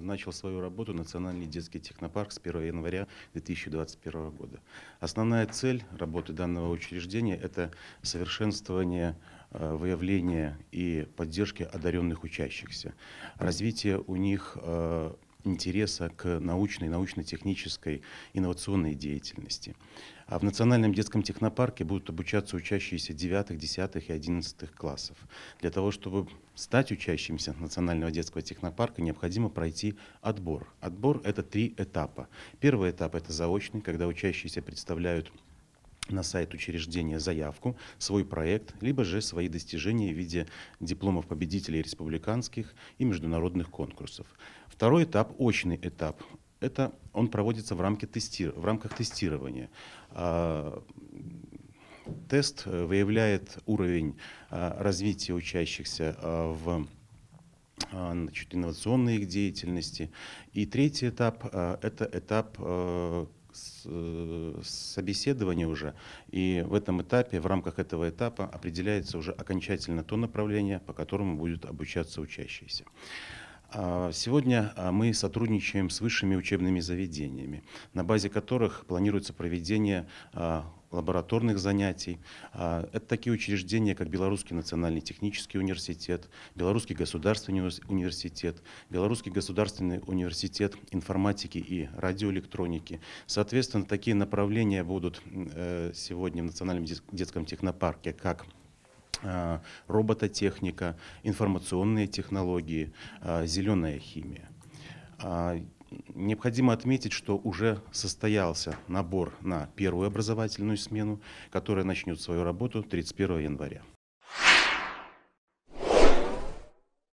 начал свою работу Национальный детский технопарк с 1 января 2021 года. Основная цель работы данного учреждения – это совершенствование э, выявления и поддержки одаренных учащихся, развитие у них э, интереса к научной, научно-технической, инновационной деятельности. А в Национальном детском технопарке будут обучаться учащиеся 9, 10 и 11 классов. Для того, чтобы стать учащимся Национального детского технопарка, необходимо пройти отбор. Отбор – это три этапа. Первый этап – это заочный, когда учащиеся представляют на сайт учреждения заявку, свой проект, либо же свои достижения в виде дипломов победителей республиканских и международных конкурсов. Второй этап, очный этап, это он проводится в, рамке тести, в рамках тестирования. А, тест э, выявляет уровень а, развития учащихся а, в значит, инновационной их деятельности. И третий этап – это этап э, Э, собеседование уже, и в этом этапе, в рамках этого этапа определяется уже окончательно то направление, по которому будут обучаться учащиеся. А, сегодня а, мы сотрудничаем с высшими учебными заведениями, на базе которых планируется проведение а, лабораторных занятий. А, это такие учреждения, как Белорусский национальный технический университет, Белорусский государственный университет, Белорусский государственный университет информатики и радиоэлектроники. Соответственно, такие направления будут э, сегодня в Национальном детском технопарке, как а, робототехника, информационные технологии, а, зеленая химия. Необходимо отметить, что уже состоялся набор на первую образовательную смену, которая начнет свою работу 31 января.